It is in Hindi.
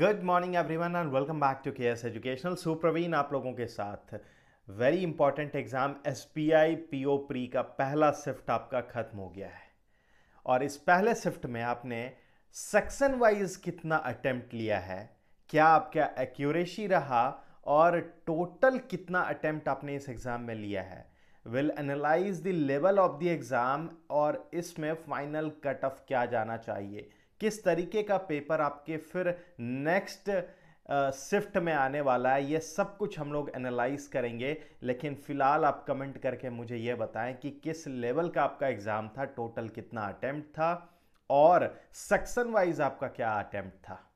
good morning everyone and welcome back to K S educational सुप्रवीण आप लोगों के साथ very important exam S B I P O pre का पहला शिफ्ट आपका ख़त्म हो गया है और इस पहले शिफ्ट में आपने सेक्शन वाइज कितना अटेम्प्ट लिया है क्या आपका एक्यूरेसी रहा और टोटल कितना अटेम्प्ट आपने इस एग्ज़ाम में लिया है will analyse the level of the exam और इसमें फाइनल कट ऑफ क्या जाना चाहिए किस तरीके का पेपर आपके फिर नेक्स्ट शिफ्ट में आने वाला है ये सब कुछ हम लोग एनालाइज करेंगे लेकिन फ़िलहाल आप कमेंट करके मुझे ये बताएं कि किस लेवल का आपका एग्ज़ाम था टोटल कितना अटैम्प्ट था और सेक्शन वाइज आपका क्या अटैम्प्ट था